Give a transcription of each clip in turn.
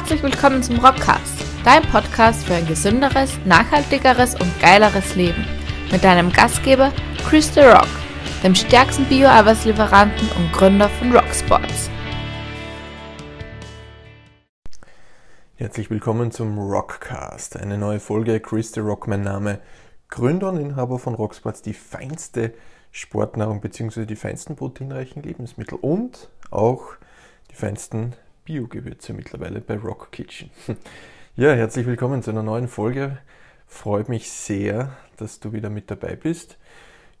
Herzlich willkommen zum Rockcast, dein Podcast für ein gesünderes, nachhaltigeres und geileres Leben. Mit deinem Gastgeber Chris The Rock, dem stärksten Bio-Arbeitslieferanten und Gründer von Rocksports. Herzlich willkommen zum Rockcast, eine neue Folge. Chris The Rock, mein Name, Gründer und Inhaber von Rocksports, die feinste Sportnahrung bzw. die feinsten proteinreichen Lebensmittel und auch die feinsten Bio-Gewürze mittlerweile bei Rock Kitchen. Ja, herzlich willkommen zu einer neuen Folge. Freut mich sehr, dass du wieder mit dabei bist.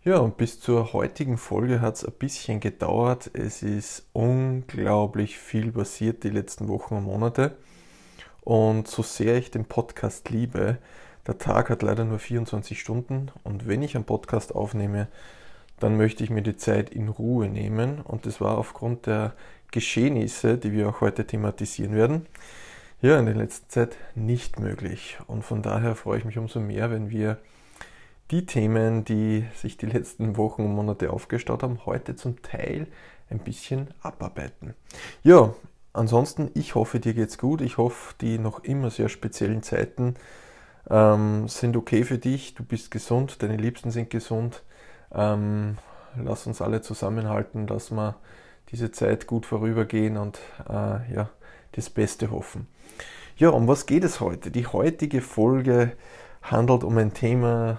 Ja, und bis zur heutigen Folge hat es ein bisschen gedauert. Es ist unglaublich viel passiert die letzten Wochen und Monate. Und so sehr ich den Podcast liebe, der Tag hat leider nur 24 Stunden und wenn ich einen Podcast aufnehme, dann möchte ich mir die Zeit in Ruhe nehmen. Und das war aufgrund der Geschehnisse, die wir auch heute thematisieren werden, ja, in der letzten Zeit nicht möglich. Und von daher freue ich mich umso mehr, wenn wir die Themen, die sich die letzten Wochen und Monate aufgestaut haben, heute zum Teil ein bisschen abarbeiten. Ja, ansonsten, ich hoffe, dir geht's gut. Ich hoffe, die noch immer sehr speziellen Zeiten ähm, sind okay für dich. Du bist gesund, deine Liebsten sind gesund. Ähm, lass uns alle zusammenhalten, lass mal diese Zeit gut vorübergehen und äh, ja, das Beste hoffen. Ja, um was geht es heute? Die heutige Folge handelt um ein Thema,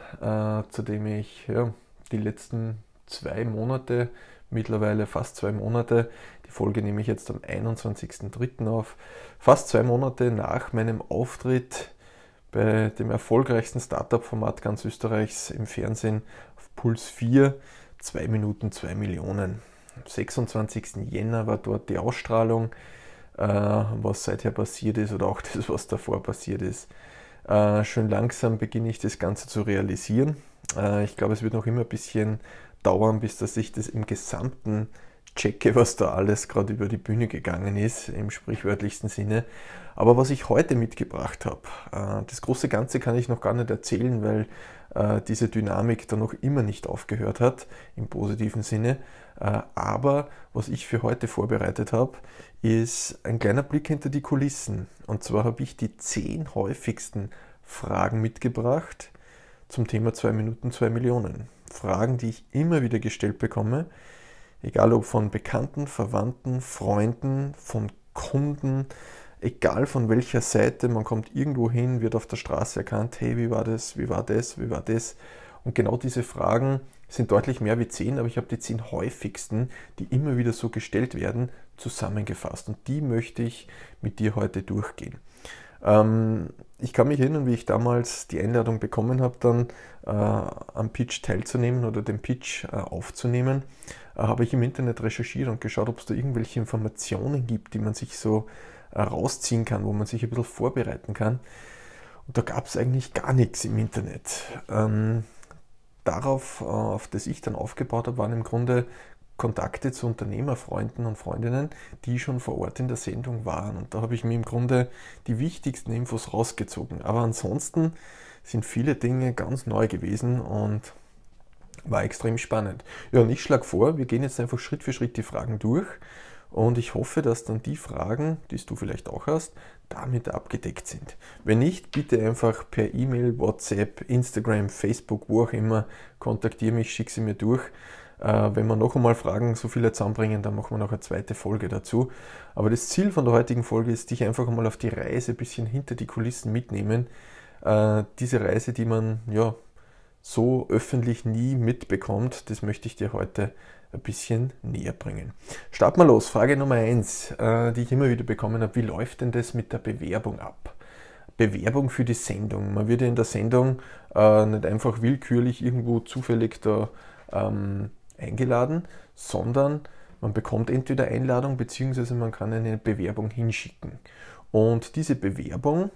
äh, zu dem ich ja, die letzten zwei Monate, mittlerweile fast zwei Monate, die Folge nehme ich jetzt am 21.03. auf, fast zwei Monate nach meinem Auftritt bei dem erfolgreichsten Startup-Format ganz Österreichs im Fernsehen auf Puls 4, 2 Minuten 2 Millionen. 26. Jänner war dort die Ausstrahlung, äh, was seither passiert ist oder auch das, was davor passiert ist. Äh, schön langsam beginne ich das Ganze zu realisieren. Äh, ich glaube, es wird noch immer ein bisschen dauern, bis dass ich das im Gesamten checke, was da alles gerade über die Bühne gegangen ist, im sprichwörtlichsten Sinne. Aber was ich heute mitgebracht habe, äh, das große Ganze kann ich noch gar nicht erzählen, weil äh, diese Dynamik da noch immer nicht aufgehört hat, im positiven Sinne. Äh, aber was ich für heute vorbereitet habe, ist ein kleiner Blick hinter die Kulissen. Und zwar habe ich die zehn häufigsten Fragen mitgebracht zum Thema 2 Minuten 2 Millionen. Fragen, die ich immer wieder gestellt bekomme, egal ob von Bekannten, Verwandten, Freunden, von Kunden, egal von welcher Seite, man kommt irgendwo hin, wird auf der Straße erkannt, hey, wie war das, wie war das, wie war das. Und genau diese Fragen sind deutlich mehr wie zehn, aber ich habe die zehn häufigsten, die immer wieder so gestellt werden, zusammengefasst. Und die möchte ich mit dir heute durchgehen. Ähm, ich kann mich erinnern, wie ich damals die Einladung bekommen habe, dann äh, am Pitch teilzunehmen oder den Pitch äh, aufzunehmen, äh, habe ich im Internet recherchiert und geschaut, ob es da irgendwelche Informationen gibt, die man sich so rausziehen kann, wo man sich ein bisschen vorbereiten kann. Und da gab es eigentlich gar nichts im Internet. Ähm, darauf, äh, auf das ich dann aufgebaut habe, waren im Grunde Kontakte zu Unternehmerfreunden und Freundinnen, die schon vor Ort in der Sendung waren. Und da habe ich mir im Grunde die wichtigsten Infos rausgezogen. Aber ansonsten sind viele Dinge ganz neu gewesen und war extrem spannend. Ja, und ich schlage vor, wir gehen jetzt einfach Schritt für Schritt die Fragen durch und ich hoffe, dass dann die Fragen, die du vielleicht auch hast, damit abgedeckt sind. Wenn nicht, bitte einfach per E-Mail, WhatsApp, Instagram, Facebook, wo auch immer, kontaktiere mich, schick sie mir durch. Äh, wenn wir noch einmal Fragen so viele zusammenbringen, dann machen wir noch eine zweite Folge dazu. Aber das Ziel von der heutigen Folge ist, dich einfach mal auf die Reise ein bisschen hinter die Kulissen mitnehmen. Äh, diese Reise, die man ja so öffentlich nie mitbekommt, das möchte ich dir heute ein bisschen näher bringen. Starten wir los. Frage Nummer 1, äh, die ich immer wieder bekommen habe. Wie läuft denn das mit der Bewerbung ab? Bewerbung für die Sendung. Man würde in der Sendung äh, nicht einfach willkürlich irgendwo zufällig da ähm, eingeladen, sondern man bekommt entweder Einladung bzw. man kann eine Bewerbung hinschicken. Und diese Bewerbung,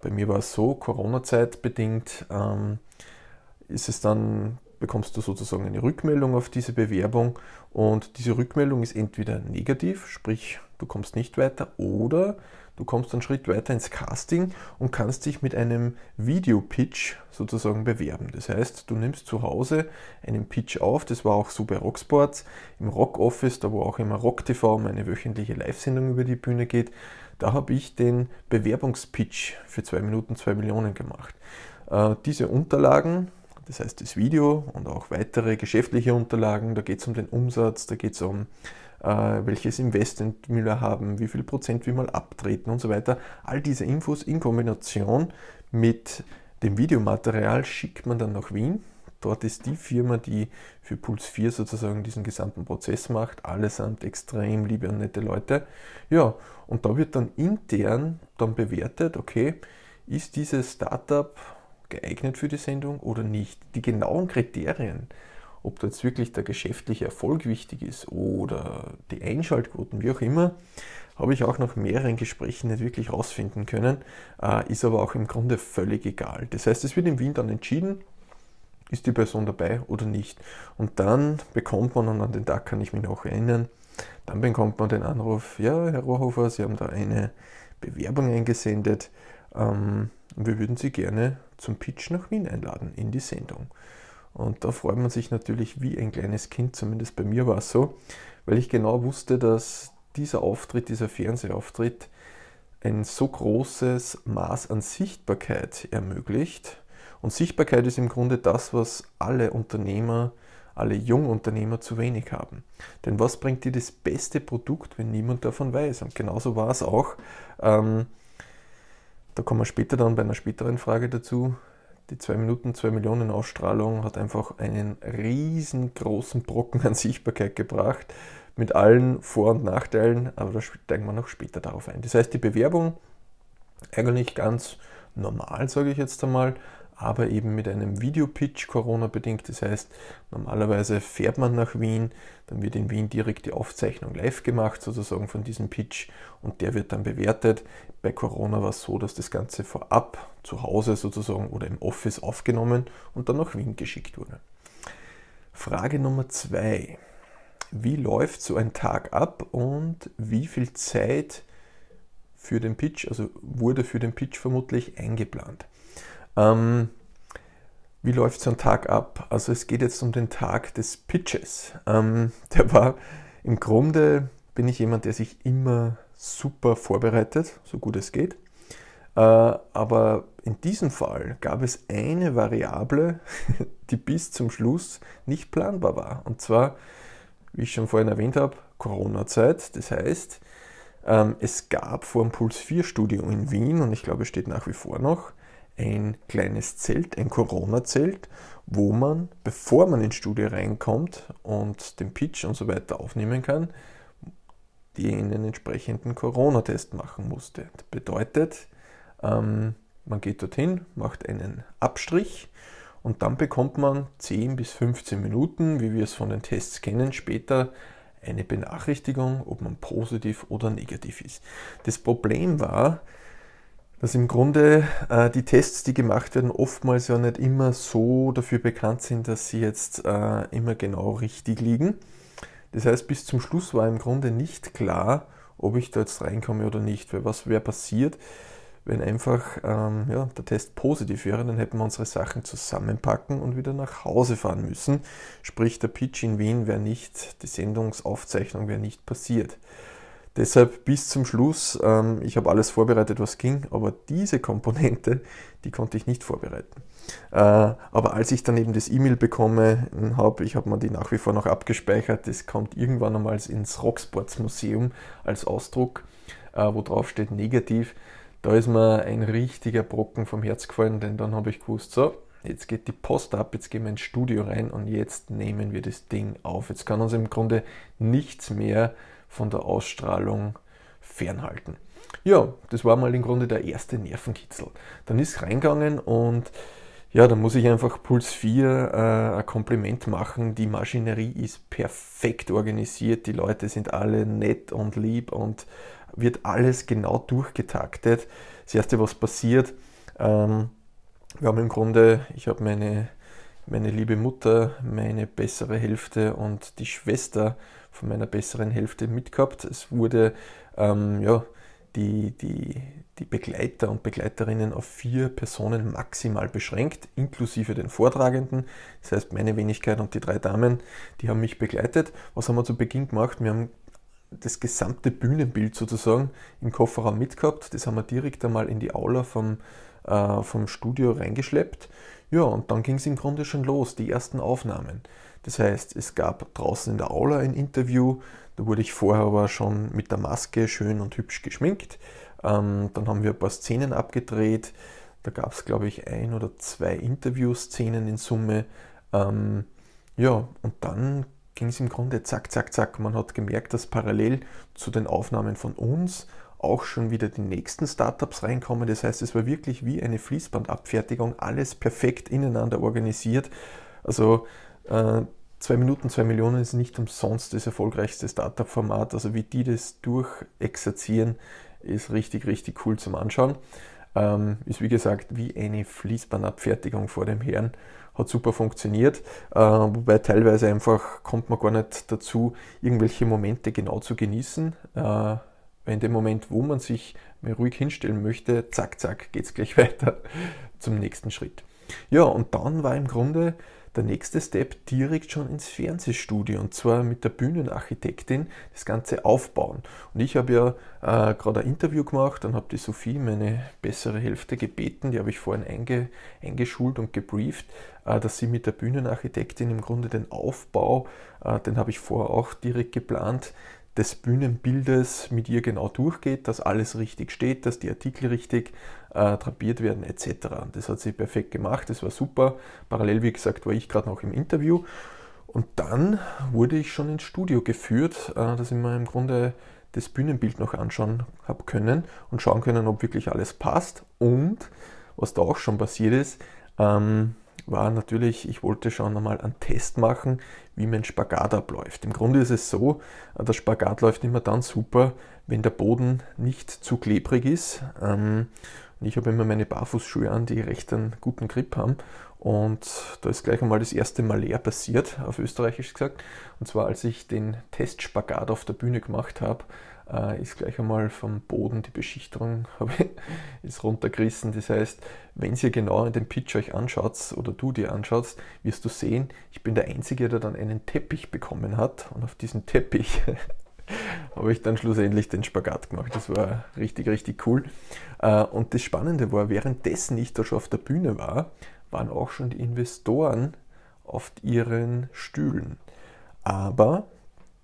bei mir war es so, Corona-Zeit bedingt, ähm, ist es dann bekommst du sozusagen eine Rückmeldung auf diese Bewerbung und diese Rückmeldung ist entweder negativ, sprich du kommst nicht weiter, oder du kommst einen Schritt weiter ins Casting und kannst dich mit einem Video-Pitch sozusagen bewerben. Das heißt, du nimmst zu Hause einen Pitch auf, das war auch so bei Rocksports, im Rock Office, da wo auch immer Rock TV meine wöchentliche Live-Sendung über die Bühne geht, da habe ich den Bewerbungspitch für 2 Minuten 2 Millionen gemacht. Äh, diese Unterlagen das heißt, das Video und auch weitere geschäftliche Unterlagen, da geht es um den Umsatz, da geht es um äh, welches Investment wir haben, wie viel Prozent wir mal abtreten und so weiter. All diese Infos in Kombination mit dem Videomaterial schickt man dann nach Wien. Dort ist die Firma, die für Puls 4 sozusagen diesen gesamten Prozess macht, allesamt extrem liebe und nette Leute. Ja, und da wird dann intern dann bewertet, okay, ist dieses Startup geeignet für die Sendung oder nicht. Die genauen Kriterien, ob da jetzt wirklich der geschäftliche Erfolg wichtig ist oder die Einschaltquoten, wie auch immer, habe ich auch nach mehreren Gesprächen nicht wirklich rausfinden können, äh, ist aber auch im Grunde völlig egal. Das heißt, es wird im Wien dann entschieden, ist die Person dabei oder nicht. Und dann bekommt man, und an den Tag kann ich mich noch erinnern, dann bekommt man den Anruf, ja, Herr Rohrhofer, Sie haben da eine Bewerbung eingesendet, ähm, wir würden Sie gerne zum Pitch nach Wien einladen, in die Sendung. Und da freut man sich natürlich wie ein kleines Kind, zumindest bei mir war es so, weil ich genau wusste, dass dieser Auftritt, dieser Fernsehauftritt ein so großes Maß an Sichtbarkeit ermöglicht. Und Sichtbarkeit ist im Grunde das, was alle Unternehmer, alle Jungunternehmer zu wenig haben. Denn was bringt dir das beste Produkt, wenn niemand davon weiß? Und genauso war es auch. Ähm, da kommen wir später dann bei einer späteren Frage dazu. Die 2 Minuten, 2 Millionen Ausstrahlung hat einfach einen riesengroßen Brocken an Sichtbarkeit gebracht, mit allen Vor- und Nachteilen, aber da steigen wir noch später darauf ein. Das heißt, die Bewerbung eigentlich ganz normal, sage ich jetzt einmal, aber eben mit einem Videopitch Corona bedingt. Das heißt, normalerweise fährt man nach Wien, dann wird in Wien direkt die Aufzeichnung live gemacht, sozusagen von diesem Pitch und der wird dann bewertet. Bei Corona war es so, dass das Ganze vorab zu Hause sozusagen oder im Office aufgenommen und dann nach Wien geschickt wurde. Frage Nummer zwei. Wie läuft so ein Tag ab und wie viel Zeit für den Pitch, also wurde für den Pitch vermutlich eingeplant? Ähm, wie läuft so ein Tag ab? Also es geht jetzt um den Tag des Pitches. Ähm, der war im Grunde bin ich jemand, der sich immer super vorbereitet, so gut es geht. Äh, aber in diesem Fall gab es eine Variable, die bis zum Schluss nicht planbar war. Und zwar, wie ich schon vorhin erwähnt habe, Corona-Zeit. Das heißt, ähm, es gab vor dem Puls 4 Studio in Wien und ich glaube, es steht nach wie vor noch ein kleines Zelt, ein Corona-Zelt, wo man, bevor man ins Studio reinkommt und den Pitch und so weiter aufnehmen kann, die einen entsprechenden Corona-Test machen musste. Das bedeutet, ähm, man geht dorthin, macht einen Abstrich und dann bekommt man 10 bis 15 Minuten, wie wir es von den Tests kennen, später eine Benachrichtigung, ob man positiv oder negativ ist. Das Problem war, dass im Grunde äh, die Tests, die gemacht werden, oftmals ja nicht immer so dafür bekannt sind, dass sie jetzt äh, immer genau richtig liegen. Das heißt, bis zum Schluss war im Grunde nicht klar, ob ich da jetzt reinkomme oder nicht. Weil was wäre passiert, wenn einfach ähm, ja, der Test positiv wäre, dann hätten wir unsere Sachen zusammenpacken und wieder nach Hause fahren müssen. Sprich, der Pitch in Wien wäre nicht, die Sendungsaufzeichnung wäre nicht passiert. Deshalb bis zum Schluss, ähm, ich habe alles vorbereitet, was ging, aber diese Komponente, die konnte ich nicht vorbereiten. Äh, aber als ich dann eben das E-Mail bekommen habe, ich habe mir die nach wie vor noch abgespeichert, das kommt irgendwann einmal ins Rocksports Museum als Ausdruck, äh, wo drauf steht negativ, da ist mir ein richtiger Brocken vom Herz gefallen, denn dann habe ich gewusst, so, jetzt geht die Post ab, jetzt gehen wir ins Studio rein und jetzt nehmen wir das Ding auf. Jetzt kann uns im Grunde nichts mehr von der Ausstrahlung fernhalten. Ja, das war mal im Grunde der erste Nervenkitzel. Dann ist reingegangen und ja, dann muss ich einfach Puls 4 äh, ein Kompliment machen. Die Maschinerie ist perfekt organisiert, die Leute sind alle nett und lieb und wird alles genau durchgetaktet. Das erste, was passiert, ähm, wir haben im Grunde, ich habe meine, meine liebe Mutter, meine bessere Hälfte und die Schwester von meiner besseren Hälfte mitgehabt. Es wurde ähm, ja, die, die, die Begleiter und Begleiterinnen auf vier Personen maximal beschränkt, inklusive den Vortragenden. Das heißt, meine Wenigkeit und die drei Damen, die haben mich begleitet. Was haben wir zu Beginn gemacht? Wir haben das gesamte Bühnenbild sozusagen im Kofferraum mitgehabt. Das haben wir direkt einmal in die Aula vom, äh, vom Studio reingeschleppt. Ja, und dann ging es im Grunde schon los, die ersten Aufnahmen. Das heißt, es gab draußen in der Aula ein Interview, da wurde ich vorher aber schon mit der Maske schön und hübsch geschminkt. Ähm, dann haben wir ein paar Szenen abgedreht, da gab es, glaube ich, ein oder zwei Interviewszenen in Summe. Ähm, ja, und dann ging es im Grunde zack, zack, zack. Man hat gemerkt, dass parallel zu den Aufnahmen von uns auch schon wieder die nächsten Startups reinkommen. Das heißt, es war wirklich wie eine Fließbandabfertigung, alles perfekt ineinander organisiert. Also äh, zwei Minuten, zwei Millionen ist nicht umsonst das erfolgreichste Startup-Format. Also wie die das durchexerzieren, ist richtig, richtig cool zum Anschauen. Ähm, ist wie gesagt wie eine Fließbandabfertigung vor dem Herrn. Hat super funktioniert, äh, wobei teilweise einfach kommt man gar nicht dazu, irgendwelche Momente genau zu genießen. Äh, weil in dem Moment, wo man sich mal ruhig hinstellen möchte, zack, zack, geht es gleich weiter zum nächsten Schritt. Ja, und dann war im Grunde der nächste Step direkt schon ins Fernsehstudio und zwar mit der Bühnenarchitektin das Ganze aufbauen. Und ich habe ja äh, gerade ein Interview gemacht, und habe die Sophie, meine bessere Hälfte, gebeten, die habe ich vorhin einge, eingeschult und gebrieft, äh, dass sie mit der Bühnenarchitektin im Grunde den Aufbau, äh, den habe ich vorher auch direkt geplant, des Bühnenbildes mit ihr genau durchgeht, dass alles richtig steht, dass die Artikel richtig äh, drapiert werden etc. Und das hat sie perfekt gemacht, das war super. Parallel, wie gesagt, war ich gerade noch im Interview. Und dann wurde ich schon ins Studio geführt, äh, dass ich mir im Grunde das Bühnenbild noch anschauen habe können und schauen können, ob wirklich alles passt. Und was da auch schon passiert ist, ähm, war natürlich, ich wollte schon einmal einen Test machen, wie mein Spagat abläuft. Im Grunde ist es so, äh, der Spagat läuft immer dann super, wenn der Boden nicht zu klebrig ist. Ähm, und ich habe immer meine Barfußschuhe an, die recht einen guten Grip haben. Und da ist gleich einmal das erste Mal leer passiert, auf Österreichisch gesagt. Und zwar als ich den Testspagat auf der Bühne gemacht habe, äh, ist gleich einmal vom Boden die Beschichtung ist runtergerissen. Das heißt, wenn ihr genau in den Pitch euch anschaut oder du dir anschaust, wirst du sehen, ich bin der Einzige, der dann einen Teppich bekommen hat und auf diesen Teppich habe ich dann schlussendlich den Spagat gemacht. Das war richtig, richtig cool. Äh, und das Spannende war, währenddessen ich da schon auf der Bühne war, waren auch schon die Investoren auf ihren Stühlen. Aber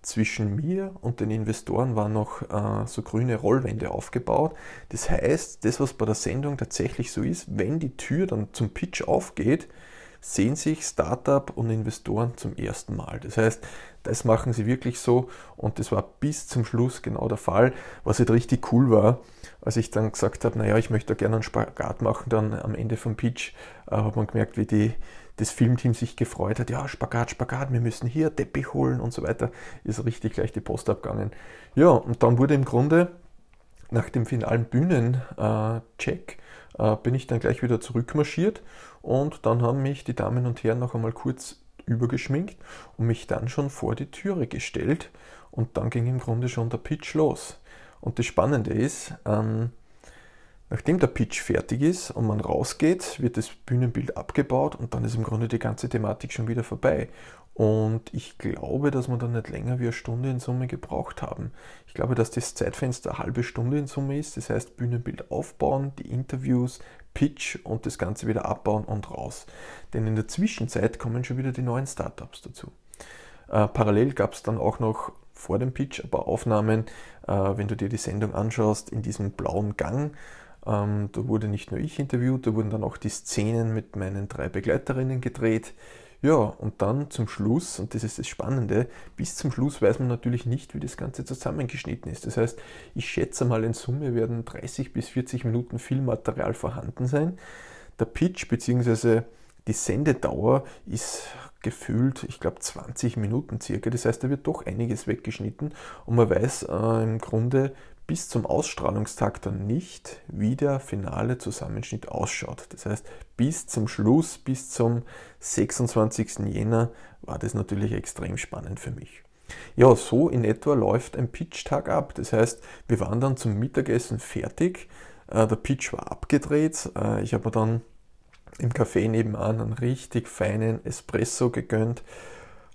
zwischen mir und den Investoren waren noch äh, so grüne Rollwände aufgebaut. Das heißt, das, was bei der Sendung tatsächlich so ist, wenn die Tür dann zum Pitch aufgeht, sehen sich Startup und Investoren zum ersten Mal. Das heißt, das machen sie wirklich so und das war bis zum Schluss genau der Fall, was halt richtig cool war, als ich dann gesagt habe, naja, ich möchte da gerne einen Spagat machen, dann am Ende vom Pitch äh, hat man gemerkt, wie die das Filmteam sich gefreut hat, ja, Spagat, Spagat, wir müssen hier Teppich holen und so weiter, ist richtig gleich die Post abgegangen. Ja, und dann wurde im Grunde nach dem finalen Bühnencheck äh, äh, bin ich dann gleich wieder zurückmarschiert und dann haben mich die Damen und Herren noch einmal kurz übergeschminkt und mich dann schon vor die Türe gestellt und dann ging im Grunde schon der Pitch los. Und das Spannende ist, ähm, Nachdem der Pitch fertig ist und man rausgeht, wird das Bühnenbild abgebaut und dann ist im Grunde die ganze Thematik schon wieder vorbei. Und ich glaube, dass wir dann nicht länger wie eine Stunde in Summe gebraucht haben. Ich glaube, dass das Zeitfenster eine halbe Stunde in Summe ist. Das heißt, Bühnenbild aufbauen, die Interviews, Pitch und das Ganze wieder abbauen und raus. Denn in der Zwischenzeit kommen schon wieder die neuen Startups dazu. Äh, parallel gab es dann auch noch vor dem Pitch ein paar Aufnahmen, äh, wenn du dir die Sendung anschaust, in diesem blauen Gang ähm, da wurde nicht nur ich interviewt, da wurden dann auch die Szenen mit meinen drei Begleiterinnen gedreht. Ja, und dann zum Schluss, und das ist das Spannende, bis zum Schluss weiß man natürlich nicht, wie das Ganze zusammengeschnitten ist. Das heißt, ich schätze mal, in Summe werden 30 bis 40 Minuten Filmmaterial vorhanden sein. Der Pitch bzw. die Sendedauer ist gefühlt, ich glaube, 20 Minuten circa. Das heißt, da wird doch einiges weggeschnitten und man weiß äh, im Grunde bis zum Ausstrahlungstag dann nicht, wie der finale Zusammenschnitt ausschaut. Das heißt, bis zum Schluss, bis zum 26. Jänner war das natürlich extrem spannend für mich. Ja, so in etwa läuft ein Pitch-Tag ab. Das heißt, wir waren dann zum Mittagessen fertig. Äh, der Pitch war abgedreht. Äh, ich habe dann im Café nebenan einen richtig feinen Espresso gegönnt,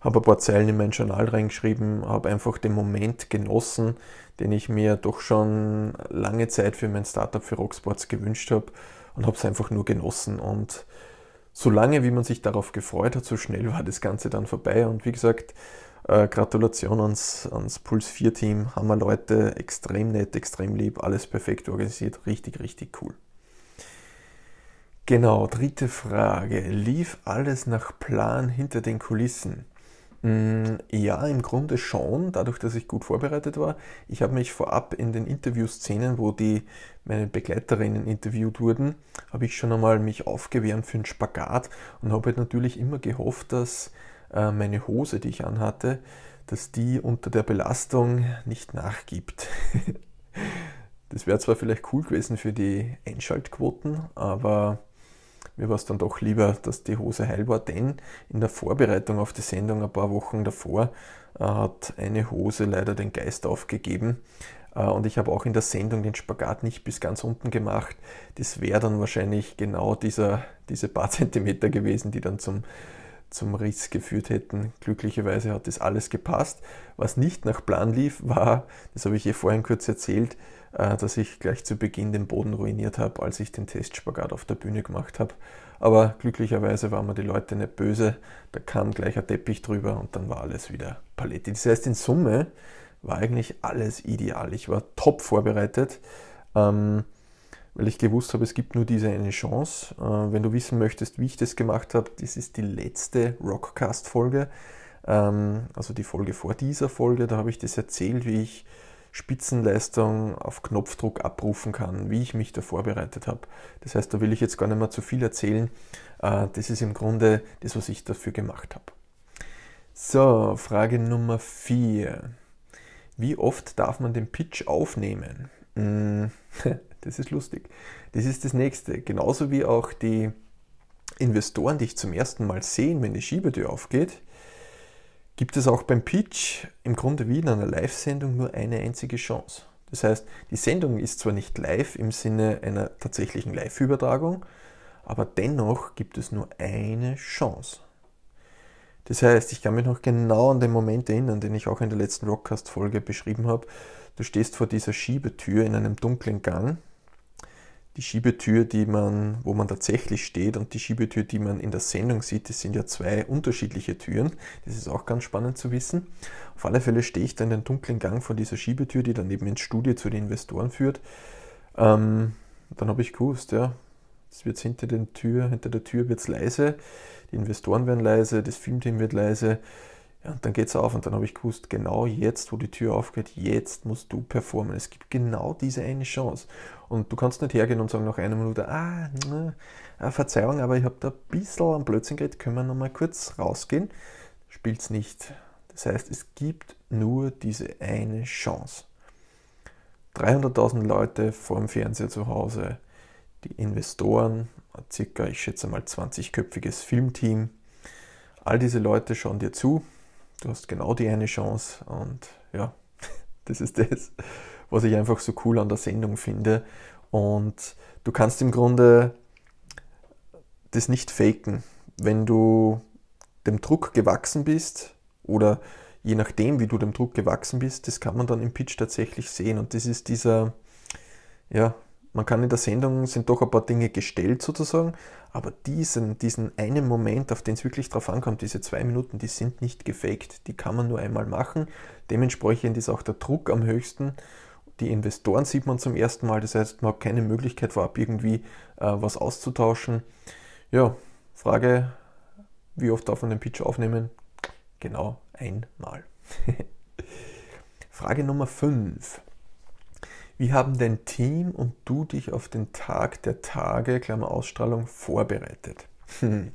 habe ein paar Zeilen in mein Journal reingeschrieben, habe einfach den Moment genossen, den ich mir doch schon lange Zeit für mein Startup für Rocksports gewünscht habe und habe es einfach nur genossen. Und so lange, wie man sich darauf gefreut hat, so schnell war das Ganze dann vorbei. Und wie gesagt, äh, Gratulation ans, ans Puls 4 Team. Hammer Leute, extrem nett, extrem lieb, alles perfekt organisiert, richtig, richtig cool. Genau, dritte Frage. Lief alles nach Plan hinter den Kulissen? Mm, ja, im Grunde schon, dadurch, dass ich gut vorbereitet war. Ich habe mich vorab in den Interviewszenen, wo die meine Begleiterinnen interviewt wurden, habe ich schon einmal mich aufgewärmt für einen Spagat und habe halt natürlich immer gehofft, dass äh, meine Hose, die ich anhatte, dass die unter der Belastung nicht nachgibt. das wäre zwar vielleicht cool gewesen für die Einschaltquoten, aber mir war es dann doch lieber, dass die Hose heil war, denn in der Vorbereitung auf die Sendung ein paar Wochen davor äh, hat eine Hose leider den Geist aufgegeben. Äh, und ich habe auch in der Sendung den Spagat nicht bis ganz unten gemacht. Das wäre dann wahrscheinlich genau dieser, diese paar Zentimeter gewesen, die dann zum, zum Riss geführt hätten. Glücklicherweise hat das alles gepasst. Was nicht nach Plan lief, war, das habe ich hier eh vorhin kurz erzählt, äh, dass ich gleich zu Beginn den Boden ruiniert habe, als ich den Testspagat auf der Bühne gemacht habe. Aber glücklicherweise waren mir die Leute nicht böse, da kam gleich ein Teppich drüber und dann war alles wieder Paletti. Das heißt, in Summe war eigentlich alles ideal. Ich war top vorbereitet, ähm, weil ich gewusst habe, es gibt nur diese eine Chance. Äh, wenn du wissen möchtest, wie ich das gemacht habe, das ist die letzte Rockcast-Folge, ähm, also die Folge vor dieser Folge. Da habe ich das erzählt, wie ich Spitzenleistung auf Knopfdruck abrufen kann, wie ich mich da vorbereitet habe. Das heißt, da will ich jetzt gar nicht mehr zu viel erzählen. Äh, das ist im Grunde das, was ich dafür gemacht habe. So, Frage Nummer 4. Wie oft darf man den Pitch aufnehmen? Mm, das ist lustig. Das ist das nächste. Genauso wie auch die Investoren, die ich zum ersten Mal sehen, wenn die Schiebetür aufgeht, gibt es auch beim Pitch im Grunde wie in einer Live-Sendung nur eine einzige Chance. Das heißt, die Sendung ist zwar nicht live im Sinne einer tatsächlichen Live-Übertragung, aber dennoch gibt es nur eine Chance. Das heißt, ich kann mich noch genau an den Moment erinnern, den ich auch in der letzten Rockcast-Folge beschrieben habe. Du stehst vor dieser Schiebetür in einem dunklen Gang die Schiebetür, die man, wo man tatsächlich steht und die Schiebetür, die man in der Sendung sieht, das sind ja zwei unterschiedliche Türen. Das ist auch ganz spannend zu wissen. Auf alle Fälle stehe ich da in den dunklen Gang von dieser Schiebetür, die dann eben ins Studio zu den Investoren führt. Ähm, dann habe ich gewusst, ja, es wird hinter den Tür, hinter der Tür wird es leise, die Investoren werden leise, das Filmteam wird leise ja, und dann geht es auf und dann habe ich gewusst, genau jetzt, wo die Tür aufgeht, jetzt musst du performen. Es gibt genau diese eine Chance. Und du kannst nicht hergehen und sagen nach einer Minute, ah, ne, ah, Verzeihung, aber ich habe da ein bisschen am Blödsinn geredet, können wir nochmal kurz rausgehen? Spielt es nicht. Das heißt, es gibt nur diese eine Chance. 300.000 Leute vor dem Fernseher zu Hause, die Investoren, circa, ich schätze mal, 20-köpfiges Filmteam. All diese Leute schauen dir zu, du hast genau die eine Chance und ja, das ist das, was ich einfach so cool an der Sendung finde. Und du kannst im Grunde das nicht faken. Wenn du dem Druck gewachsen bist oder je nachdem, wie du dem Druck gewachsen bist, das kann man dann im Pitch tatsächlich sehen. Und das ist dieser, ja, man kann in der Sendung sind doch ein paar Dinge gestellt sozusagen, aber diesen, diesen einen Moment, auf den es wirklich drauf ankommt, diese zwei Minuten, die sind nicht gefaked. Die kann man nur einmal machen. Dementsprechend ist auch der Druck am höchsten. Die Investoren sieht man zum ersten Mal, das heißt, man hat keine Möglichkeit vorab irgendwie äh, was auszutauschen. Ja, Frage, wie oft darf man den Pitch aufnehmen? Genau einmal. Frage Nummer 5. Wie haben dein Team und du dich auf den Tag der Tage, Klammer Ausstrahlung, vorbereitet? Hm.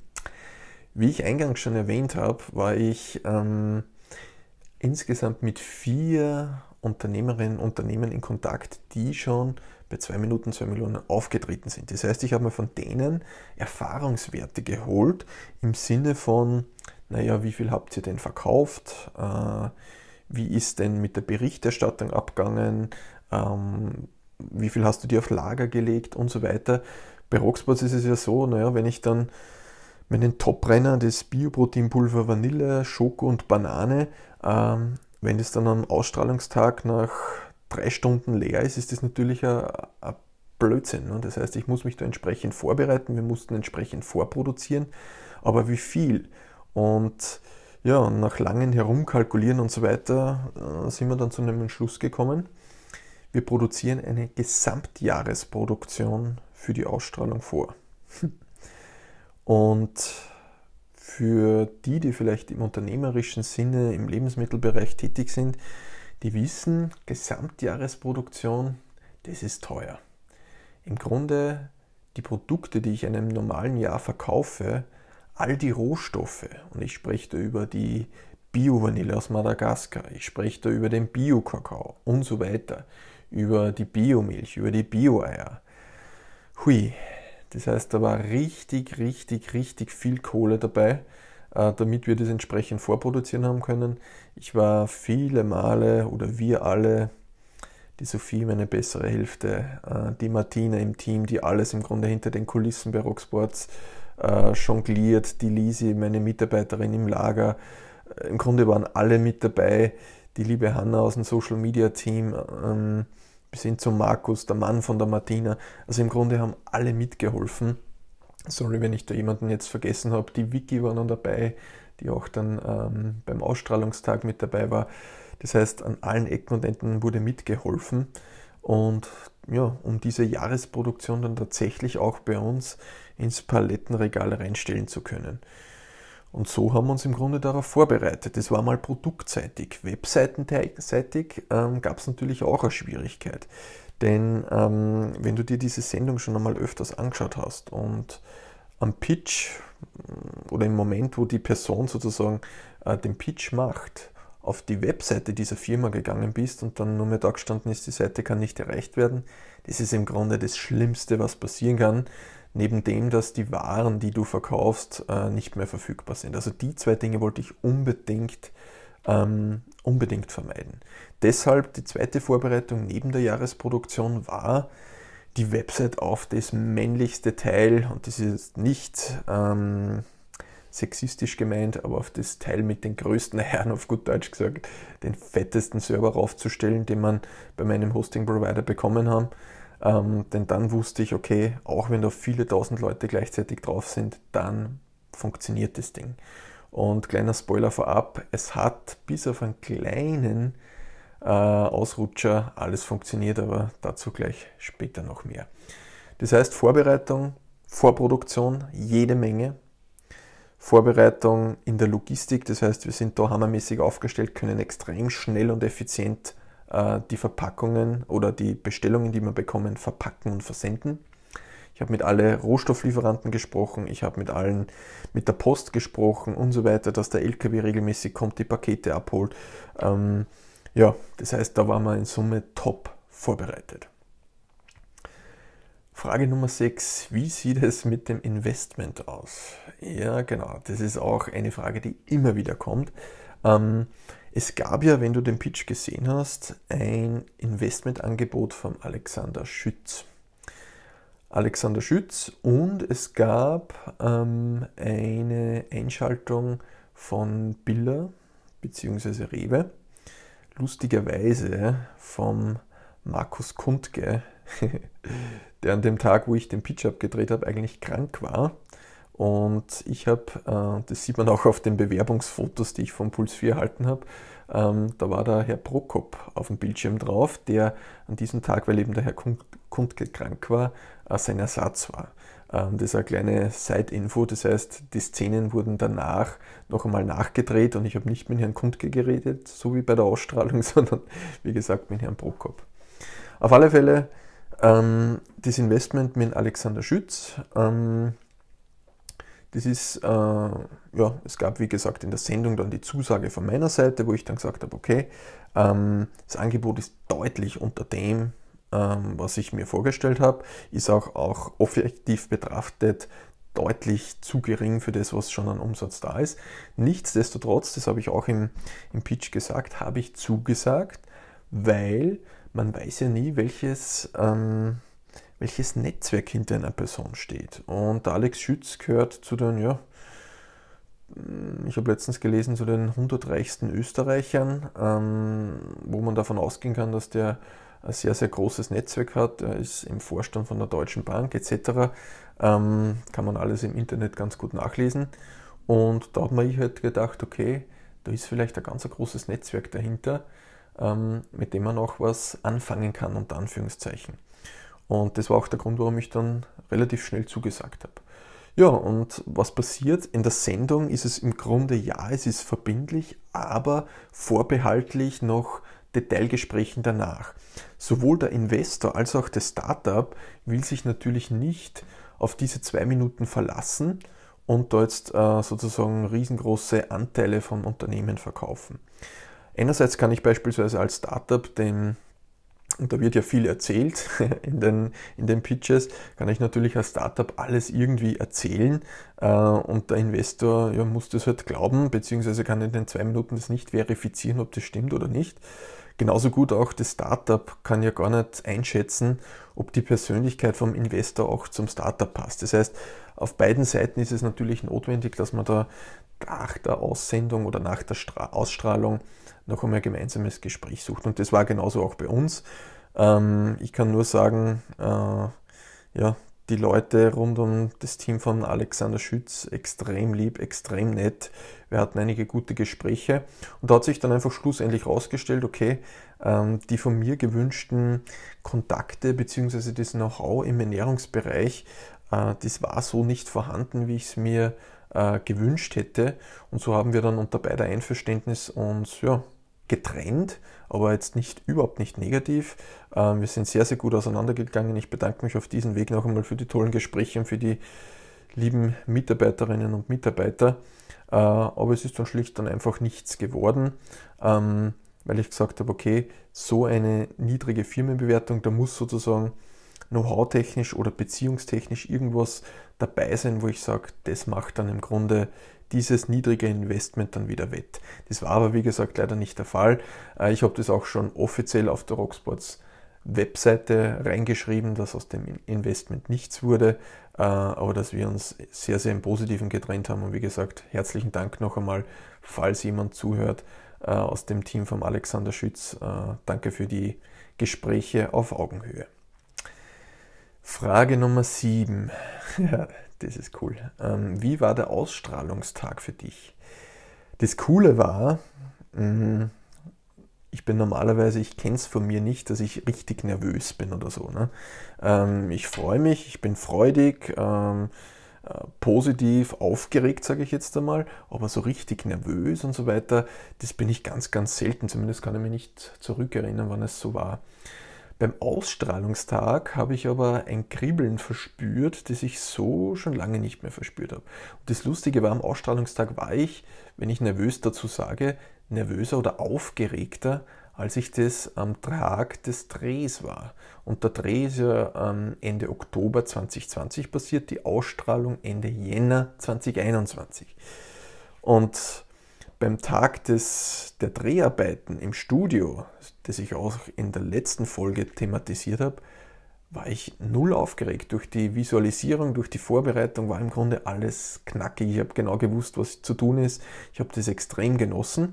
Wie ich eingangs schon erwähnt habe, war ich ähm, insgesamt mit vier Unternehmerinnen und Unternehmen in Kontakt, die schon bei 2 Minuten 2 Millionen aufgetreten sind. Das heißt, ich habe mir von denen Erfahrungswerte geholt im Sinne von, naja, wie viel habt ihr denn verkauft? Äh, wie ist denn mit der Berichterstattung abgegangen? ähm, wie viel hast du dir auf Lager gelegt und so weiter. Bei Rocksports ist es ja so, naja, wenn ich dann meinen Top-Renner, das Bioproteinpulver Vanille, Schoko und Banane, ähm, wenn das dann am Ausstrahlungstag nach drei Stunden leer ist, ist das natürlich ein, ein Blödsinn. Ne? Das heißt, ich muss mich da entsprechend vorbereiten, wir mussten entsprechend vorproduzieren, aber wie viel? Und ja, nach langen Herumkalkulieren und so weiter äh, sind wir dann zu einem Entschluss gekommen. Wir produzieren eine Gesamtjahresproduktion für die Ausstrahlung vor. Und für die, die vielleicht im unternehmerischen Sinne im Lebensmittelbereich tätig sind, die wissen, Gesamtjahresproduktion, das ist teuer. Im Grunde die Produkte, die ich in einem normalen Jahr verkaufe, all die Rohstoffe, und ich spreche da über die Bio-Vanille aus Madagaskar, ich spreche da über den Bio-Kakao und so weiter, über die Biomilch, über die Bio-Eier. Hui, das heißt, da war richtig, richtig, richtig viel Kohle dabei, äh, damit wir das entsprechend vorproduzieren haben können. Ich war viele Male oder wir alle, die Sophie, meine bessere Hälfte, äh, die Martina im Team, die alles im Grunde hinter den Kulissen bei Rocksports äh, jongliert, die Lisi, meine Mitarbeiterin im Lager. Im Grunde waren alle mit dabei, die liebe Hanna aus dem Social Media Team. Ähm, bis hin zu Markus, der Mann von der Martina. Also im Grunde haben alle mitgeholfen. Sorry, wenn ich da jemanden jetzt vergessen habe. Die Vicky war noch dabei, die auch dann ähm, beim Ausstrahlungstag mit dabei war. Das heißt, an allen Ecken und Enden wurde mitgeholfen. Und ja, um diese Jahresproduktion dann tatsächlich auch bei uns ins Palettenregal reinstellen zu können. Und so haben wir uns im Grunde darauf vorbereitet. Das war mal produktseitig. Webseitenseitig ähm, gab es natürlich auch eine Schwierigkeit. Denn ähm, wenn du dir diese Sendung schon einmal öfters angeschaut hast und am Pitch mm, oder im Moment, wo die Person sozusagen äh, den Pitch macht, auf die Webseite dieser Firma gegangen bist und dann nur mehr da gestanden ist, die Seite kann nicht erreicht werden, das ist im Grunde das Schlimmste, was passieren kann neben dem, dass die Waren, die du verkaufst, äh, nicht mehr verfügbar sind. Also die zwei Dinge wollte ich unbedingt, ähm, unbedingt vermeiden. Deshalb die zweite Vorbereitung neben der Jahresproduktion war, die Website auf das männlichste Teil, und das ist nicht ähm, sexistisch gemeint, aber auf das Teil mit den größten Herren, auf gut Deutsch gesagt, den fettesten Server raufzustellen, den man bei meinem Hosting-Provider bekommen haben ähm, denn dann wusste ich, okay, auch wenn da viele tausend Leute gleichzeitig drauf sind, dann funktioniert das Ding. Und kleiner Spoiler vorab, es hat bis auf einen kleinen äh, Ausrutscher alles funktioniert, aber dazu gleich später noch mehr. Das heißt Vorbereitung, Vorproduktion, jede Menge. Vorbereitung in der Logistik, das heißt, wir sind da hammermäßig aufgestellt, können extrem schnell und effizient äh, die Verpackungen oder die Bestellungen, die wir bekommen, verpacken und versenden. Ich habe mit allen Rohstofflieferanten gesprochen, ich habe mit allen, mit der Post gesprochen und so weiter, dass der LKW regelmäßig kommt, die Pakete abholt. Ähm, ja, das heißt, da waren wir in Summe top vorbereitet. Frage Nummer 6. Wie sieht es mit dem Investment aus? Ja, genau, das ist auch eine Frage, die immer wieder kommt. Ähm, es gab ja, wenn du den Pitch gesehen hast, ein Investmentangebot von Alexander Schütz. Alexander Schütz und es gab ähm, eine Einschaltung von Biller bzw. Rewe, lustigerweise vom Markus Kundke, der an dem Tag, wo ich den Pitch abgedreht habe, eigentlich krank war und ich habe, äh, das sieht man auch auf den Bewerbungsfotos, die ich vom Puls 4 erhalten habe, ähm, da war der Herr Prokop auf dem Bildschirm drauf, der an diesem Tag, weil eben der Herr Kundke krank war, äh, sein Ersatz war. Ähm, das ist eine kleine Side-Info, das heißt, die Szenen wurden danach noch einmal nachgedreht und ich habe nicht mit Herrn Kundke geredet, so wie bei der Ausstrahlung, sondern wie gesagt mit Herrn Prokop. Auf alle Fälle ähm, das Investment mit Alexander Schütz. Ähm, das ist, äh, ja, es gab wie gesagt in der Sendung dann die Zusage von meiner Seite, wo ich dann gesagt habe, okay, ähm, das Angebot ist deutlich unter dem, ähm, was ich mir vorgestellt habe, ist auch, auch objektiv betrachtet deutlich zu gering für das, was schon an Umsatz da ist. Nichtsdestotrotz, das habe ich auch im, im Pitch gesagt, habe ich zugesagt, weil man weiß ja nie, welches, ähm, welches Netzwerk hinter einer Person steht. Und Alex Schütz gehört zu den, ja, hm, ich habe letztens gelesen, zu den 100 reichsten Österreichern, ähm, wo man davon ausgehen kann, dass der ein sehr, sehr großes Netzwerk hat. Er ist im Vorstand von der Deutschen Bank etc. Ähm, kann man alles im Internet ganz gut nachlesen. Und da hat man ich halt gedacht, okay, da ist vielleicht ein ganz großes Netzwerk dahinter, ähm, mit dem man auch was anfangen kann, unter Anführungszeichen. Und das war auch der Grund, warum ich dann relativ schnell zugesagt habe. Ja, und was passiert? In der Sendung ist es im Grunde ja, es ist verbindlich, aber vorbehaltlich noch Detailgesprächen danach. Sowohl der Investor als auch das Startup will sich natürlich nicht auf diese zwei Minuten verlassen und da jetzt äh, sozusagen riesengroße Anteile von Unternehmen verkaufen. Einerseits kann ich beispielsweise als Startup dem und da wird ja viel erzählt in den, in den Pitches, kann ich natürlich als Startup alles irgendwie erzählen äh, und der Investor ja, muss das halt glauben, beziehungsweise kann in den zwei Minuten das nicht verifizieren, ob das stimmt oder nicht. Genauso gut auch das Startup kann ja gar nicht einschätzen, ob die Persönlichkeit vom Investor auch zum Startup passt. Das heißt, auf beiden Seiten ist es natürlich notwendig, dass man da nach der Aussendung oder nach der Stra Ausstrahlung noch einmal ein gemeinsames Gespräch sucht. Und das war genauso auch bei uns. Ähm, ich kann nur sagen, äh, ja, die Leute rund um das Team von Alexander Schütz extrem lieb, extrem nett. Wir hatten einige gute Gespräche und da hat sich dann einfach schlussendlich herausgestellt, okay, ähm, die von mir gewünschten Kontakte bzw. das Know-how im Ernährungsbereich, äh, das war so nicht vorhanden, wie ich es mir äh, äh, gewünscht hätte. Und so haben wir dann unter beider Einverständnis uns ja, getrennt, aber jetzt nicht überhaupt nicht negativ. Ähm, wir sind sehr, sehr gut auseinandergegangen. Ich bedanke mich auf diesem Weg noch einmal für die tollen Gespräche und für die lieben Mitarbeiterinnen und Mitarbeiter. Äh, aber es ist dann schlicht und einfach nichts geworden. Ähm, weil ich gesagt habe, okay, so eine niedrige Firmenbewertung, da muss sozusagen Know-how-technisch oder beziehungstechnisch irgendwas dabei sein, wo ich sage, das macht dann im Grunde dieses niedrige Investment dann wieder wett. Das war aber, wie gesagt, leider nicht der Fall. Äh, ich habe das auch schon offiziell auf der Rocksports Webseite reingeschrieben, dass aus dem Investment nichts wurde, äh, aber dass wir uns sehr, sehr im Positiven getrennt haben. Und wie gesagt, herzlichen Dank noch einmal, falls jemand zuhört äh, aus dem Team von Alexander Schütz. Danke für die Gespräche auf Augenhöhe. Frage Nummer 7. Ja, das ist cool. Ähm, wie war der Ausstrahlungstag für dich? Das Coole war, mhm, ich bin normalerweise, ich kenne es von mir nicht, dass ich richtig nervös bin oder so. Ne? Ähm, ich freue mich, ich bin freudig, ähm, äh, positiv, aufgeregt, sage ich jetzt einmal, aber so richtig nervös und so weiter, das bin ich ganz, ganz selten. Zumindest kann ich mich nicht zurückerinnern, wann es so war. Beim Ausstrahlungstag habe ich aber ein Kribbeln verspürt, das ich so schon lange nicht mehr verspürt habe. Und das Lustige war, am Ausstrahlungstag war ich, wenn ich nervös dazu sage, nervöser oder aufgeregter, als ich das am Tag des Drehs war. Und der Dreh ist ja ähm, Ende Oktober 2020 passiert, die Ausstrahlung Ende Jänner 2021. Und beim Tag des, der Dreharbeiten im Studio, das ich auch in der letzten Folge thematisiert habe, war ich null aufgeregt. Durch die Visualisierung, durch die Vorbereitung war im Grunde alles knackig. Ich habe genau gewusst, was zu tun ist. Ich habe das extrem genossen.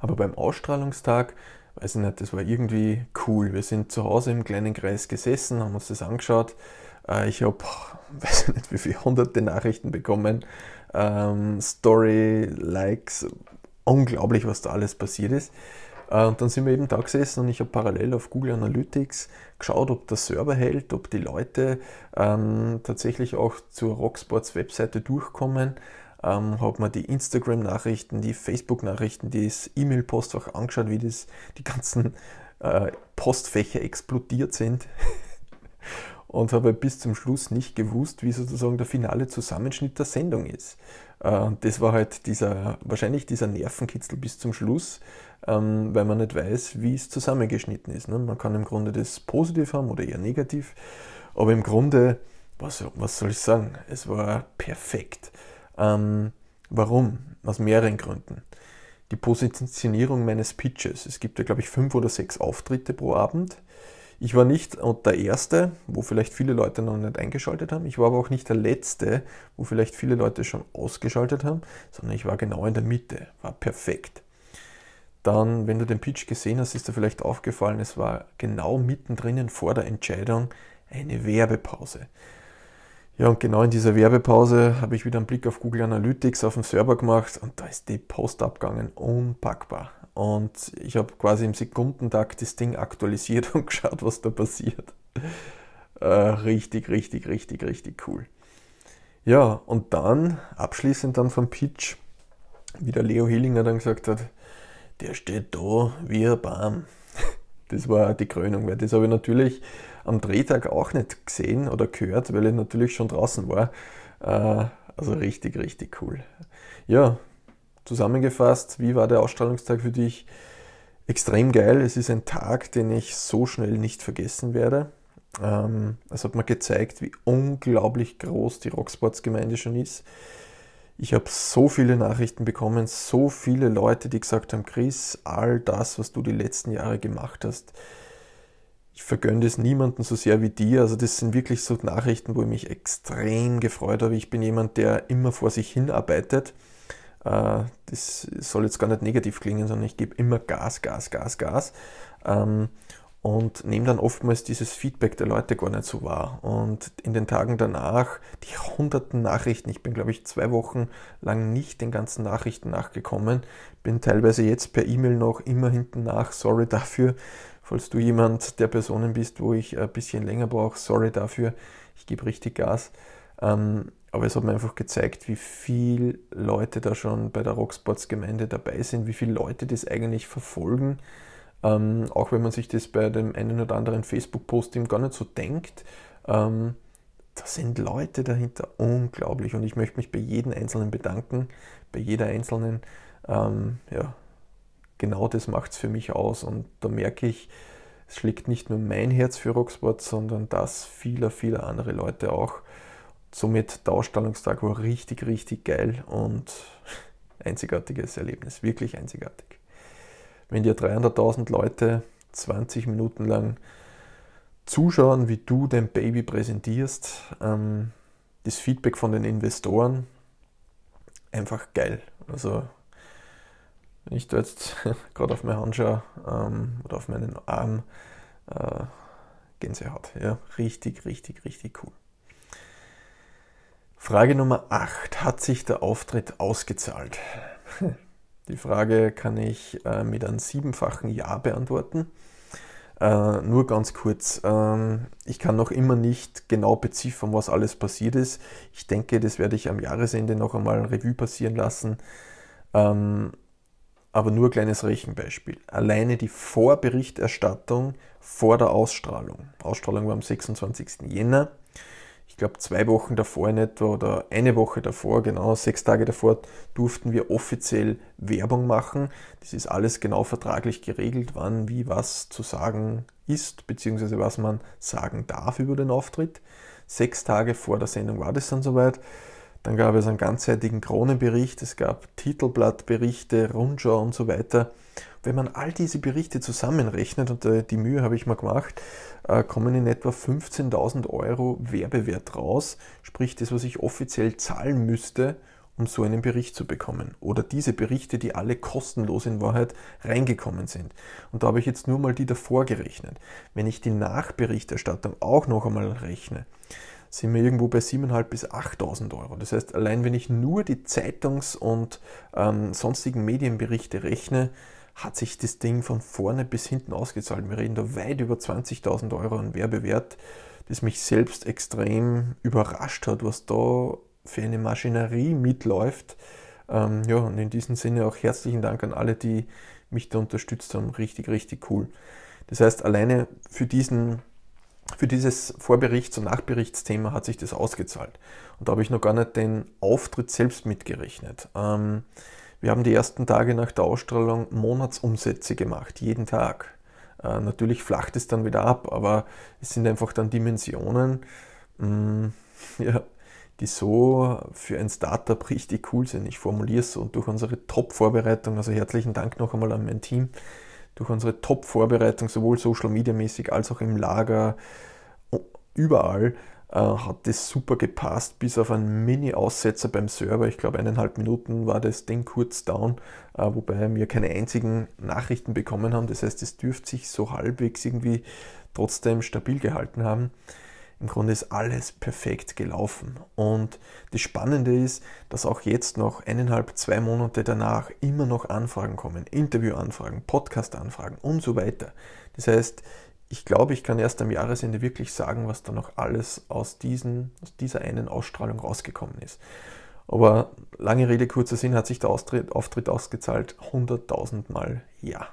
Aber beim Ausstrahlungstag, weiß ich nicht, das war irgendwie cool. Wir sind zu Hause im kleinen Kreis gesessen, haben uns das angeschaut. Äh, ich habe, weiß ich nicht, wie viele hunderte Nachrichten bekommen ähm, Story-Likes, unglaublich, was da alles passiert ist. Äh, und dann sind wir eben da gesessen und ich habe parallel auf Google Analytics geschaut, ob der Server hält, ob die Leute ähm, tatsächlich auch zur Rocksports Webseite durchkommen. Ähm, habe mir die Instagram-Nachrichten, die Facebook-Nachrichten, das E-Mail-Postfach angeschaut, wie das, die ganzen äh, Postfächer explodiert sind. und habe bis zum Schluss nicht gewusst, wie sozusagen der finale Zusammenschnitt der Sendung ist. Äh, das war halt dieser, wahrscheinlich dieser Nervenkitzel bis zum Schluss, ähm, weil man nicht weiß, wie es zusammengeschnitten ist. Ne? Man kann im Grunde das positiv haben oder eher negativ, aber im Grunde, was, was soll ich sagen, es war perfekt. Ähm, warum? Aus mehreren Gründen die Positionierung meines Pitches. Es gibt ja, glaube ich, fünf oder sechs Auftritte pro Abend. Ich war nicht der Erste, wo vielleicht viele Leute noch nicht eingeschaltet haben. Ich war aber auch nicht der Letzte, wo vielleicht viele Leute schon ausgeschaltet haben, sondern ich war genau in der Mitte, war perfekt. Dann, wenn du den Pitch gesehen hast, ist dir vielleicht aufgefallen, es war genau mittendrin vor der Entscheidung eine Werbepause. Ja, und genau in dieser Werbepause habe ich wieder einen Blick auf Google Analytics auf dem Server gemacht und da ist die Post abgegangen, unpackbar. Und ich habe quasi im Sekundentakt das Ding aktualisiert und geschaut, was da passiert. Äh, richtig, richtig, richtig, richtig cool. Ja, und dann, abschließend dann vom Pitch, wie der Leo Hillinger dann gesagt hat, der steht da wie ein Baum. Das war die Krönung, weil das habe ich natürlich am Drehtag auch nicht gesehen oder gehört, weil ich natürlich schon draußen war. Äh, also richtig, richtig cool. Ja, Zusammengefasst, wie war der Ausstrahlungstag für dich? Extrem geil. Es ist ein Tag, den ich so schnell nicht vergessen werde. Ähm, es hat mir gezeigt, wie unglaublich groß die Rocksports-Gemeinde schon ist. Ich habe so viele Nachrichten bekommen, so viele Leute, die gesagt haben, Chris, all das, was du die letzten Jahre gemacht hast, ich vergönne es niemandem so sehr wie dir. Also das sind wirklich so Nachrichten, wo ich mich extrem gefreut habe. Ich bin jemand, der immer vor sich hin arbeitet. Äh, das soll jetzt gar nicht negativ klingen, sondern ich gebe immer Gas, Gas, Gas, Gas ähm, und nehme dann oftmals dieses Feedback der Leute gar nicht so wahr. Und in den Tagen danach die hunderten Nachrichten, ich bin glaube ich zwei Wochen lang nicht den ganzen Nachrichten nachgekommen, bin teilweise jetzt per E-Mail noch immer hinten nach, sorry dafür. Falls du jemand der Personen bist, wo ich ein äh, bisschen länger brauche, sorry dafür, ich gebe richtig Gas. Ähm, aber es hat mir einfach gezeigt, wie viele Leute da schon bei der Rocksports-Gemeinde dabei sind, wie viele Leute das eigentlich verfolgen. Ähm, auch wenn man sich das bei dem einen oder anderen Facebook-Posting gar nicht so denkt. Ähm, da sind Leute dahinter unglaublich und ich möchte mich bei jedem Einzelnen bedanken, bei jeder Einzelnen. Ähm, ja, genau das macht es für mich aus und da merke ich, es schlägt nicht nur mein Herz für Rocksports, sondern das vieler, vieler andere Leute auch. Somit der Ausstellungstag war richtig, richtig geil und einzigartiges Erlebnis, wirklich einzigartig. Wenn dir 300.000 Leute 20 Minuten lang zuschauen, wie du dein Baby präsentierst, ähm, das Feedback von den Investoren, einfach geil. Also wenn ich da jetzt gerade auf meine Hand schaue ähm, oder auf meinen Arm, äh, Gänsehaut. Ja, richtig, richtig, richtig cool. Frage Nummer 8. Hat sich der Auftritt ausgezahlt? Die Frage kann ich äh, mit einem siebenfachen Ja beantworten. Äh, nur ganz kurz, ähm, ich kann noch immer nicht genau beziffern, was alles passiert ist. Ich denke, das werde ich am Jahresende noch einmal ein Revue passieren lassen. Ähm, aber nur ein kleines Rechenbeispiel. Alleine die Vorberichterstattung vor der Ausstrahlung. Ausstrahlung war am 26. Jänner ich glaube, zwei Wochen davor in etwa oder eine Woche davor, genau sechs Tage davor, durften wir offiziell Werbung machen. Das ist alles genau vertraglich geregelt, wann, wie, was zu sagen ist, beziehungsweise was man sagen darf über den Auftritt. Sechs Tage vor der Sendung war das dann soweit. Dann gab es einen ganzseitigen Kronenbericht, es gab Titelblattberichte, Rundschau und so weiter. Wenn man all diese Berichte zusammenrechnet, und äh, die Mühe habe ich mal gemacht, äh, kommen in etwa 15.000 Euro Werbewert raus, sprich das, was ich offiziell zahlen müsste, um so einen Bericht zu bekommen. Oder diese Berichte, die alle kostenlos in Wahrheit reingekommen sind. Und da habe ich jetzt nur mal die davor gerechnet. Wenn ich die Nachberichterstattung auch noch einmal rechne, sind wir irgendwo bei 7.500 bis 8.000 Euro. Das heißt, allein wenn ich nur die Zeitungs- und ähm, sonstigen Medienberichte rechne, hat sich das Ding von vorne bis hinten ausgezahlt. Wir reden da weit über 20.000 Euro an Werbewert, das mich selbst extrem überrascht hat, was da für eine Maschinerie mitläuft. Ähm, ja, und in diesem Sinne auch herzlichen Dank an alle, die mich da unterstützt haben. Richtig, richtig cool. Das heißt, alleine für diesen für dieses Vorberichts- und Nachberichtsthema hat sich das ausgezahlt. Und da habe ich noch gar nicht den Auftritt selbst mitgerechnet. Ähm, wir haben die ersten Tage nach der Ausstrahlung Monatsumsätze gemacht, jeden Tag. Äh, natürlich flacht es dann wieder ab, aber es sind einfach dann Dimensionen, mh, mm, ja, die so für ein Startup richtig cool sind. Ich formuliere es so. Und durch unsere Top-Vorbereitung, also herzlichen Dank noch einmal an mein Team, durch unsere Top-Vorbereitung, sowohl Social Media mäßig als auch im Lager, überall, äh, hat das super gepasst, bis auf einen Mini-Aussetzer beim Server. Ich glaube, eineinhalb Minuten war das Ding kurz down, äh, wobei wir keine einzigen Nachrichten bekommen haben. Das heißt, es dürfte sich so halbwegs irgendwie trotzdem stabil gehalten haben. Im Grunde ist alles perfekt gelaufen. Und das Spannende ist, dass auch jetzt noch eineinhalb, zwei Monate danach immer noch Anfragen kommen, Interviewanfragen, Podcast-Anfragen und so weiter. Das heißt, ich glaube, ich kann erst am Jahresende wirklich sagen, was da noch alles aus, diesen, aus dieser einen Ausstrahlung rausgekommen ist. Aber lange Rede, kurzer Sinn, hat sich der Austritt, Auftritt ausgezahlt 100.000 Mal ja.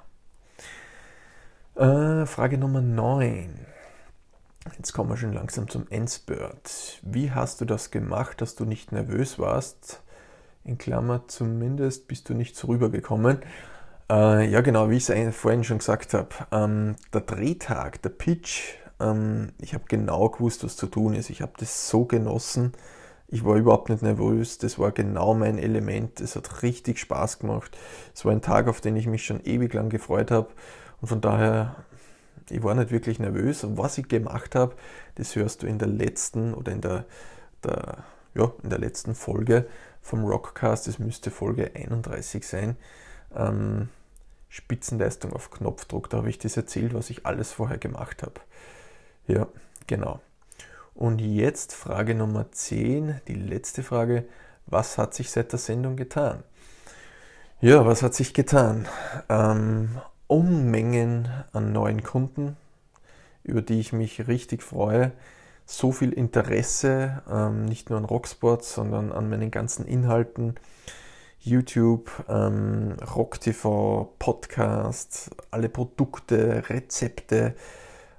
Äh, Frage Nummer 9. Jetzt kommen wir schon langsam zum Endspurt. Wie hast du das gemacht, dass du nicht nervös warst? In Klammer, zumindest bist du nicht so rübergekommen. Äh, ja, genau, wie ich es vorhin schon gesagt habe, ähm, der Drehtag, der Pitch, ähm, ich habe genau gewusst, was zu tun ist. Ich habe das so genossen. Ich war überhaupt nicht nervös. Das war genau mein Element. Es hat richtig Spaß gemacht. Es war ein Tag, auf den ich mich schon ewig lang gefreut habe. Und von daher, ich war nicht wirklich nervös. Und was ich gemacht habe, das hörst du in der letzten oder in der, der ja, in der letzten Folge vom Rockcast. Das müsste Folge 31 sein. Ähm, Spitzenleistung auf Knopfdruck. Da habe ich das erzählt, was ich alles vorher gemacht habe. Ja, genau. Und jetzt Frage Nummer 10, die letzte Frage. Was hat sich seit der Sendung getan? Ja, was hat sich getan? Ähm, Unmengen an neuen Kunden, über die ich mich richtig freue. So viel Interesse, ähm, nicht nur an Rocksports, sondern an meinen ganzen Inhalten. YouTube, ähm, Rock TV, Podcast, alle Produkte, Rezepte.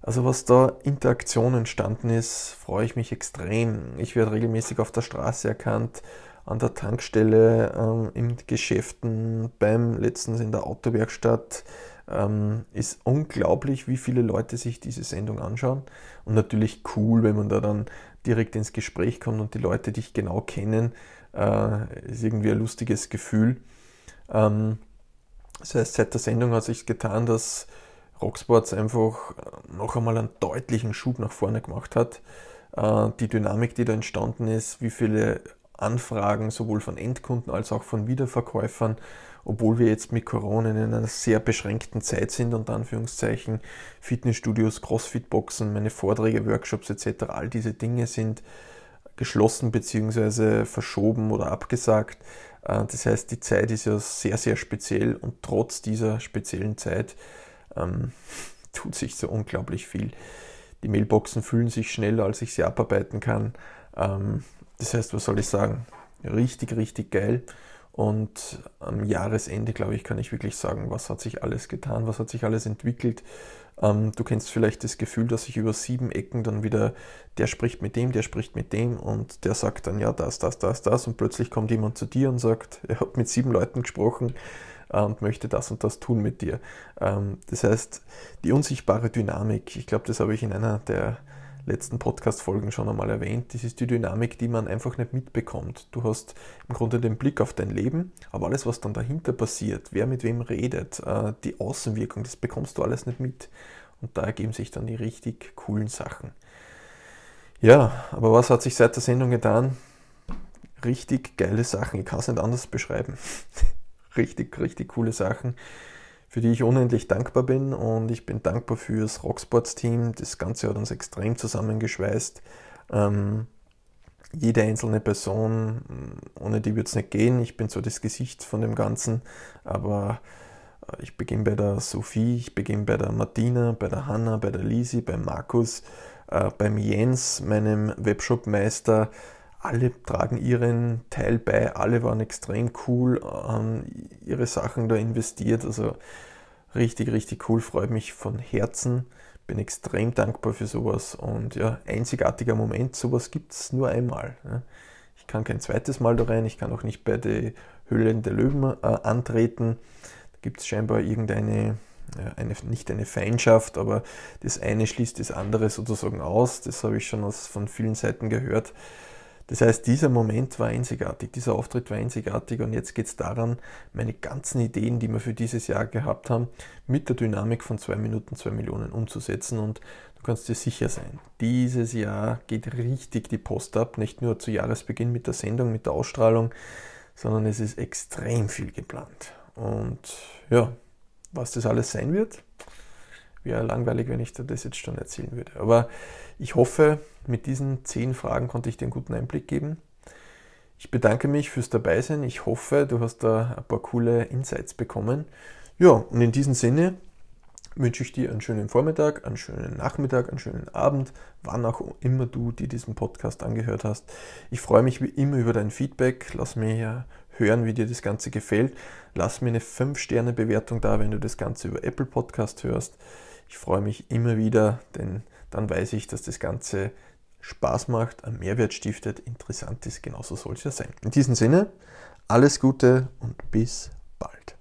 Also was da Interaktion entstanden ist, freue ich mich extrem. Ich werde regelmäßig auf der Straße erkannt, an der Tankstelle, ähm, in Geschäften, beim letztens in der Autowerkstatt. Ähm, ist unglaublich, wie viele Leute sich diese Sendung anschauen. Und natürlich cool, wenn man da dann direkt ins Gespräch kommt und die Leute dich genau kennen äh, ist irgendwie ein lustiges Gefühl. Ähm, das heißt, seit der Sendung hat sich getan, dass Rocksports einfach äh, noch einmal einen deutlichen Schub nach vorne gemacht hat. Äh, die Dynamik, die da entstanden ist, wie viele Anfragen sowohl von Endkunden als auch von Wiederverkäufern, obwohl wir jetzt mit Corona in einer sehr beschränkten Zeit sind, unter Anführungszeichen Fitnessstudios, Crossfit-Boxen, meine Vorträge, Workshops etc., all diese Dinge sind geschlossen bzw. verschoben oder abgesagt. Äh, das heißt, die Zeit ist ja sehr, sehr speziell und trotz dieser speziellen Zeit ähm, tut sich so unglaublich viel. Die Mailboxen fühlen sich schneller, als ich sie abarbeiten kann. Ähm, das heißt, was soll ich sagen? Richtig, richtig geil. Und am Jahresende, glaube ich, kann ich wirklich sagen, was hat sich alles getan, was hat sich alles entwickelt, ähm, du kennst vielleicht das Gefühl, dass sich über sieben Ecken dann wieder, der spricht mit dem, der spricht mit dem und der sagt dann ja das, das, das, das und plötzlich kommt jemand zu dir und sagt, er hat mit sieben Leuten gesprochen äh, und möchte das und das tun mit dir. Ähm, das heißt, die unsichtbare Dynamik, ich glaube, das habe ich in einer der letzten Podcast-Folgen schon einmal erwähnt. Das ist die Dynamik, die man einfach nicht mitbekommt. Du hast im Grunde den Blick auf dein Leben, aber alles, was dann dahinter passiert, wer mit wem redet, äh, die Außenwirkung, das bekommst du alles nicht mit. Und da ergeben sich dann die richtig coolen Sachen. Ja, aber was hat sich seit der Sendung getan? Richtig geile Sachen. Ich kann es nicht anders beschreiben. richtig, richtig coole Sachen für die ich unendlich dankbar bin. Und ich bin dankbar für das Rocksports-Team. Das Ganze hat uns extrem zusammengeschweißt. Ähm, jede einzelne Person, mm, ohne die wird es nicht gehen. Ich bin so das Gesicht von dem Ganzen, aber äh, ich beginne bei der Sophie, ich beginne bei der Martina, bei der Hanna, bei der Lisi, bei Markus, äh, beim Jens, meinem Webshop-Meister, alle tragen ihren Teil bei, alle waren extrem cool, haben ihre Sachen da investiert. Also richtig, richtig cool, freut mich von Herzen. Bin extrem dankbar für sowas und ja, einzigartiger Moment, sowas gibt es nur einmal. Ich kann kein zweites Mal da rein, ich kann auch nicht bei der Höhlen der Löwen äh, antreten. Da gibt es scheinbar irgendeine, ja, eine, nicht eine Feindschaft, aber das eine schließt das andere sozusagen aus. Das habe ich schon aus, von vielen Seiten gehört. Das heißt, dieser Moment war einzigartig, dieser Auftritt war einzigartig und jetzt geht es daran, meine ganzen Ideen, die wir für dieses Jahr gehabt haben, mit der Dynamik von 2 Minuten 2 Millionen umzusetzen und du kannst dir sicher sein, dieses Jahr geht richtig die Post ab, nicht nur zu Jahresbeginn mit der Sendung, mit der Ausstrahlung, sondern es ist extrem viel geplant. Und ja, was das alles sein wird, wäre langweilig, wenn ich dir das jetzt schon erzählen würde. Aber ich hoffe, mit diesen zehn Fragen konnte ich dir einen guten Einblick geben. Ich bedanke mich fürs Dabeisein. Ich hoffe, du hast da ein paar coole Insights bekommen. Ja, und in diesem Sinne wünsche ich dir einen schönen Vormittag, einen schönen Nachmittag, einen schönen Abend, wann auch immer du dir diesen Podcast angehört hast. Ich freue mich wie immer über dein Feedback. Lass mir hören, wie dir das Ganze gefällt. Lass mir eine 5-Sterne-Bewertung da, wenn du das Ganze über Apple Podcast hörst. Ich freue mich immer wieder, denn dann weiß ich, dass das Ganze Spaß macht, einen Mehrwert stiftet, interessant ist. Genauso soll es ja sein. In diesem Sinne, alles Gute und bis bald.